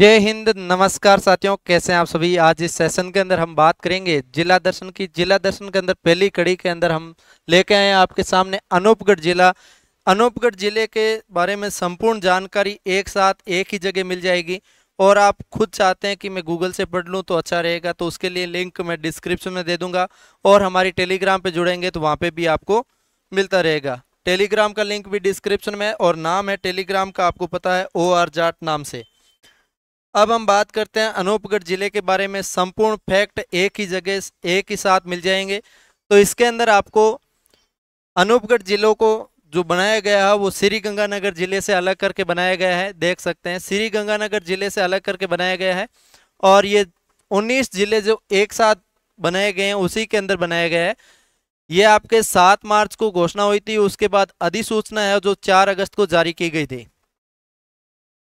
जय हिंद नमस्कार साथियों कैसे हैं आप सभी आज इस सेशन के अंदर हम बात करेंगे जिला दर्शन की जिला दर्शन के अंदर पहली कड़ी के अंदर हम लेके आए हैं आपके सामने अनूपगढ़ जिला अनूपगढ़ जिले के बारे में संपूर्ण जानकारी एक साथ एक ही जगह मिल जाएगी और आप खुद चाहते हैं कि मैं गूगल से पढ़ लूँ तो अच्छा रहेगा तो उसके लिए लिंक मैं डिस्क्रिप्शन में दे दूंगा और हमारी टेलीग्राम पर जुड़ेंगे तो वहाँ पर भी आपको मिलता रहेगा टेलीग्राम का लिंक भी डिस्क्रिप्शन में और नाम है टेलीग्राम का आपको पता है ओ आर जाट नाम से अब हम बात करते हैं अनूपगढ़ ज़िले के बारे में संपूर्ण फैक्ट एक ही जगह एक ही साथ मिल जाएंगे तो इसके अंदर आपको अनूपगढ़ ज़िलों को जो बनाया गया है वो श्री गंगानगर ज़िले से अलग करके बनाया गया है देख सकते हैं श्री गंगानगर ज़िले से अलग करके बनाया गया है और ये 19 ज़िले जो एक साथ बनाए गए हैं उसी के अंदर बनाया गया है ये आपके सात मार्च को घोषणा हुई थी उसके बाद अधिसूचना है जो चार अगस्त को जारी की गई थी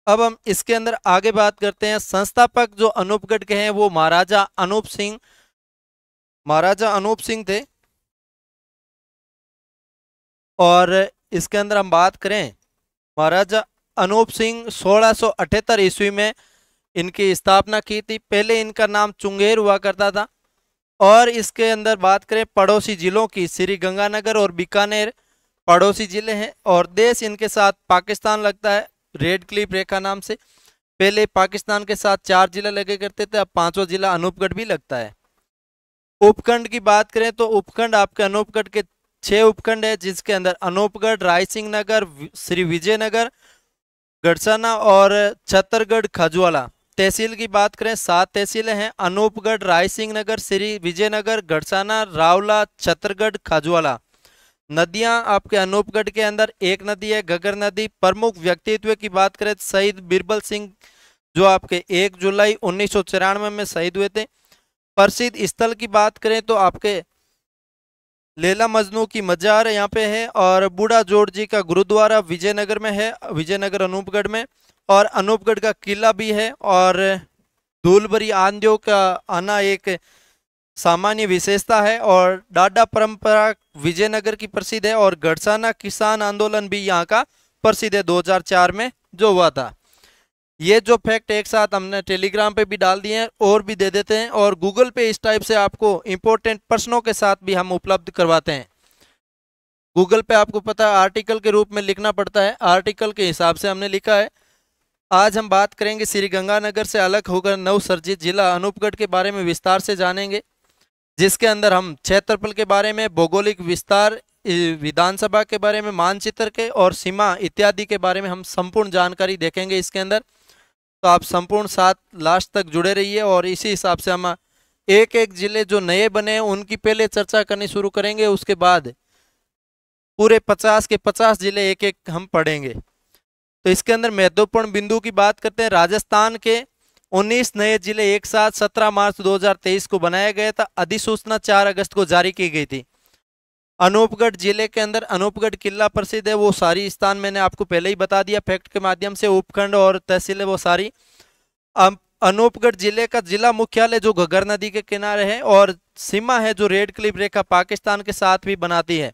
अब हम इसके अंदर आगे बात करते हैं संस्थापक जो अनूपगढ़ के हैं वो महाराजा अनूप सिंह महाराजा अनूप सिंह थे और इसके अंदर हम बात करें महाराजा अनूप सिंह 1678 ईस्वी में इनकी स्थापना की थी पहले इनका नाम चुंगेर हुआ करता था और इसके अंदर बात करें पड़ोसी जिलों की श्री गंगानगर और बीकानेर पड़ोसी जिले हैं और देश इनके साथ पाकिस्तान लगता है रेड क्लिप रेखा नाम से पहले पाकिस्तान के साथ चार जिला लगे करते थे अब पांचवा जिला अनूपगढ़ भी लगता है उपखंड की बात करें तो उपखंड आपके अनूपगढ़ के छह उपखंड है जिसके अंदर अनूपगढ़ राय सिंह नगर श्री विजयनगर गढ़साना और छत्तरगढ़ खजुआला तहसील की बात करें सात तहसीलें हैं अनूपगढ़ राय सिंह नगर श्री विजयनगर गढ़साना रावला छत्तरगढ़ खाजुआला नदियां आपके अनूपगढ़ के अंदर एक नदी है घगर नदी प्रमुख व्यक्तित्व की बात करें तो शहीद बीरबल सिंह जो आपके एक जुलाई उन्नीस में शहीद हुए थे प्रसिद्ध स्थल की बात करें तो आपके लेला मजनू की मजार यहाँ पे है और बूढ़ा जोड़ जी का गुरुद्वारा विजयनगर में है विजयनगर अनूपगढ़ में और अनूपगढ़ का किला भी है और धूलबरी आंधियों का आना एक सामान्य विशेषता है और डाडा परंपरा विजयनगर की प्रसिद्ध है और गढ़साना किसान आंदोलन भी यहाँ का प्रसिद्ध है दो में जो हुआ था ये जो फैक्ट एक साथ हमने टेलीग्राम पे भी डाल दिए हैं और भी दे देते हैं और गूगल पे इस टाइप से आपको इम्पोर्टेंट प्रश्नों के साथ भी हम उपलब्ध करवाते हैं गूगल पे आपको पता है आर्टिकल के रूप में लिखना पड़ता है आर्टिकल के हिसाब से हमने लिखा है आज हम बात करेंगे श्री गंगानगर से अलग होकर नवसर्जित जिला अनूपगढ़ के बारे में विस्तार से जानेंगे जिसके अंदर हम क्षेत्रफल के बारे में भौगोलिक विस्तार विधानसभा के बारे में मानचित्र के और सीमा इत्यादि के बारे में हम संपूर्ण जानकारी देखेंगे इसके अंदर तो आप संपूर्ण साथ लास्ट तक जुड़े रहिए और इसी हिसाब से हम एक एक जिले जो नए बने हैं उनकी पहले चर्चा करनी शुरू करेंगे उसके बाद पूरे पचास के पचास जिले एक एक हम पढ़ेंगे तो इसके अंदर महत्वपूर्ण बिंदु की बात करते हैं राजस्थान के 19 नए जिले एक साथ 17 मार्च 2023 को बनाया गया था अधिसूचना 4 अगस्त को जारी की गई थी अनूपगढ़ जिले के अंदर अनूपगढ़ किला प्रसिद्ध है वो सारी स्थान मैंने आपको पहले ही बता दिया फैक्ट के माध्यम से उपखंड और तहसील है वो सारी अनूपगढ़ जिले का जिला मुख्यालय जो घग्गर नदी के किनारे है और सीमा है जो रेड क्लिप रेखा पाकिस्तान के साथ भी बनाती है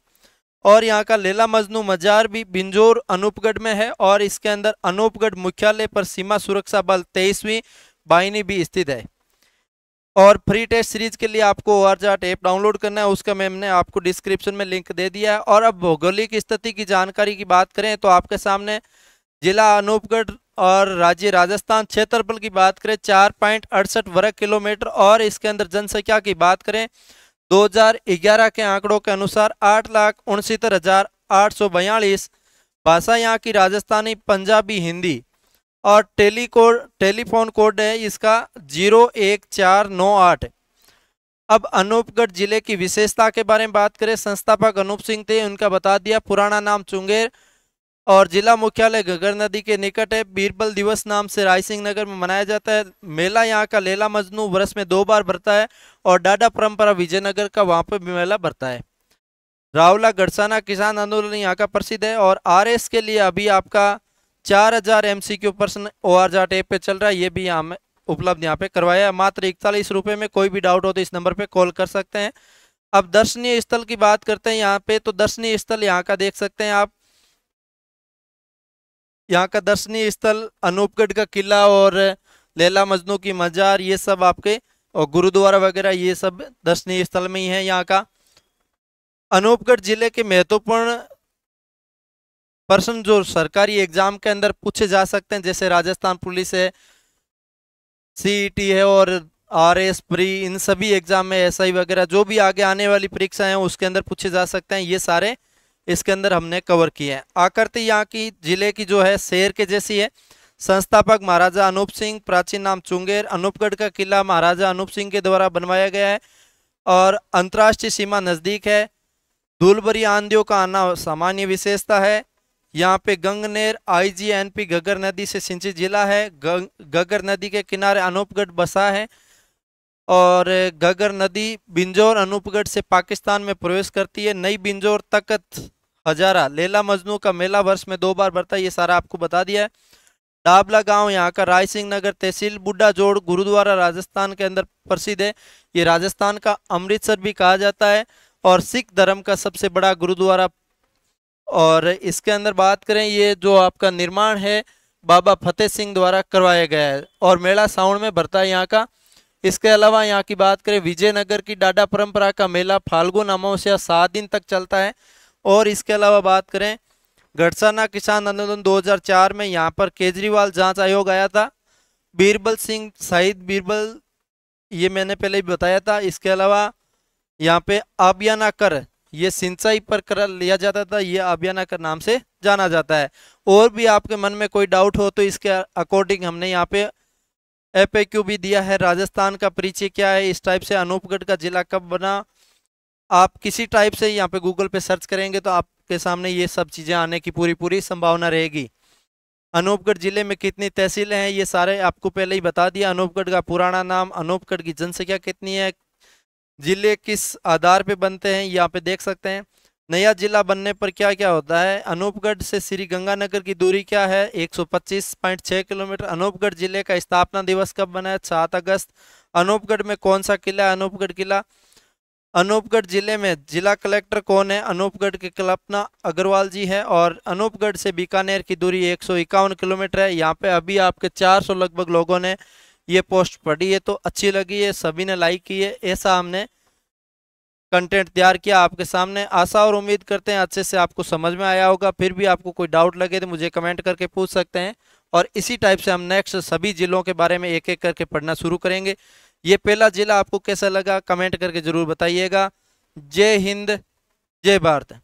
और यहाँ का लेला मजनू मजार भी बिंजोर अनूपगढ़ में है और इसके अंदर अनूपगढ़ मुख्यालय पर सीमा सुरक्षा बल तेईसवीं बाइनी भी स्थित है और फ्री टेस्ट सीरीज के लिए आपको ओ आर जाट ऐप डाउनलोड करना है उसका मैम ने आपको डिस्क्रिप्शन में लिंक दे दिया है और अब भौगोलिक स्थिति की जानकारी की बात करें तो आपके सामने जिला अनूपगढ़ और राज्य राजस्थान क्षेत्रफल की बात करें चार पॉइंट अड़सठ वर्ग किलोमीटर और इसके अंदर जनसंख्या की बात करें 2011 के आंकड़ों के अनुसार आठ लाख उनसतर हजार आठ सौ बयालीस भाषा यहाँ की राजस्थानी पंजाबी हिंदी और टेलीकोड टेलीफोन कोड है इसका जीरो एक चार नौ आठ अब अनूपगढ़ जिले की विशेषता के बारे में बात करें संस्थापक अनूप सिंह थे उनका बता दिया पुराना नाम चुंगेर और जिला मुख्यालय गगर नदी के निकट है बीरबल दिवस नाम से रायसिंह नगर में मनाया जाता है मेला यहाँ का लेला मजनू वर्ष में दो बार भरता है और डाडा परंपरा विजयनगर का वहाँ पर मेला भरता है रावला गढ़साना किसान आंदोलन यहाँ का प्रसिद्ध है और एस के लिए अभी आपका चार हजार एम सी क्यू प्रश्न ओ आर जा टेप पे चल रहा है ये भी यहाँ उपलब्ध यहाँ पे करवाया है मात्र इकतालीस रुपये में कोई भी डाउट हो तो इस नंबर पे कॉल कर सकते हैं अब दर्शनीय स्थल की बात करते हैं यहाँ पे तो दर्शनीय स्थल यहाँ का देख सकते हैं आप यहाँ का दर्शनीय स्थल अनूपगढ़ का किला और लेला मजनू की मजार ये सब आपके और गुरुद्वारा वगैरह ये सब दर्शनीय स्थल में ही है यहाँ का अनूपगढ़ जिले के महत्वपूर्ण प्रश्न जो सरकारी एग्जाम के अंदर पूछे जा सकते हैं जैसे राजस्थान पुलिस है सीई e है और आर एस प्री इन सभी एग्जाम में एसआई वगैरह जो भी आगे आने वाली परीक्षा हैं उसके अंदर पूछे जा सकते हैं ये सारे इसके अंदर हमने कवर की है आकृति यहाँ की जिले की जो है शेर के जैसी है संस्थापक महाराजा अनूप सिंह प्राचीन नाम चुंगेर अनूपगढ़ का किला महाराजा अनूप सिंह के द्वारा बनवाया गया है और अंतर्राष्ट्रीय सीमा नज़दीक है धूलबरी आंधियों का आना सामान्य विशेषता है यहाँ पे गंगनेर आईजीएनपी गगर नदी से सिंचित जिला है गग, गगर नदी के किनारे अनूपगढ़ बसा है और गगर नदी बिंजौर अनूपगढ़ से पाकिस्तान में प्रवेश करती है नई बिंजौर तकत हजारा लेला मजनू का मेला वर्ष में दो बार भरता है ये सारा आपको बता दिया है डाबला गांव यहाँ का राय सिंह नगर तहसील बुड्ढा जोड़ गुरुद्वारा राजस्थान के अंदर प्रसिद्ध है ये राजस्थान का अमृतसर भी कहा जाता है और सिख धर्म का सबसे बड़ा गुरुद्वारा और इसके अंदर बात करें ये जो आपका निर्माण है बाबा फतेह सिंह द्वारा करवाया गया है और मेला साउंड में भरता है यहाँ का इसके अलावा यहाँ की बात करें विजयनगर की डाडा परंपरा का मेला फाल्गुन अमावस्या सात दिन तक चलता है और इसके अलावा बात करें घटसाना किसान आंदोलन 2004 में यहाँ पर केजरीवाल जांच आयोग आया था बीरबल सिंह शहीद बीरबल ये मैंने पहले भी बताया था इसके अलावा यहाँ पे आबियाना कर ये सिंचाई पर कर लिया जाता था ये आबियाना कर नाम से जाना जाता है और भी आपके मन में कोई डाउट हो तो इसके अकॉर्डिंग हमने यहाँ पे एफ भी दिया है राजस्थान का परिचय क्या है इस टाइप से अनूपगढ़ का जिला कब बना आप किसी टाइप से यहाँ पे गूगल पे सर्च करेंगे तो आपके सामने ये सब चीज़ें आने की पूरी पूरी संभावना रहेगी अनूपगढ़ ज़िले में कितनी तहसीलें हैं ये सारे आपको पहले ही बता दिया अनूपगढ़ का पुराना नाम अनूपगढ़ की जनसंख्या कितनी है ज़िले किस आधार पर बनते हैं यहाँ पे देख सकते हैं नया ज़िला बनने पर क्या क्या होता है अनूपगढ़ से श्री गंगानगर की दूरी क्या है 125.6 किलोमीटर अनूपगढ़ ज़िले का स्थापना दिवस कब बना है सात अगस्त अनूपगढ़ में कौन सा किला है अनूपगढ़ किला अनूपगढ़ जिले में जिला कलेक्टर कौन है अनूपगढ़ के कल्पना अग्रवाल जी है और अनूपगढ़ से बीकानेर की दूरी एक किलोमीटर है यहाँ पे अभी आपके 400 लगभग लोगों ने ये पोस्ट पढ़ी है तो अच्छी लगी है सभी ने लाइक की है ऐसा हमने कंटेंट तैयार किया आपके सामने आशा और उम्मीद करते हैं अच्छे से आपको समझ में आया होगा फिर भी आपको कोई डाउट लगे तो मुझे कमेंट करके पूछ सकते हैं और इसी टाइप से हम नेक्स्ट सभी ज़िलों के बारे में एक एक करके पढ़ना शुरू करेंगे ये पहला जिला आपको कैसा लगा कमेंट करके ज़रूर बताइएगा जय हिंद जय भारत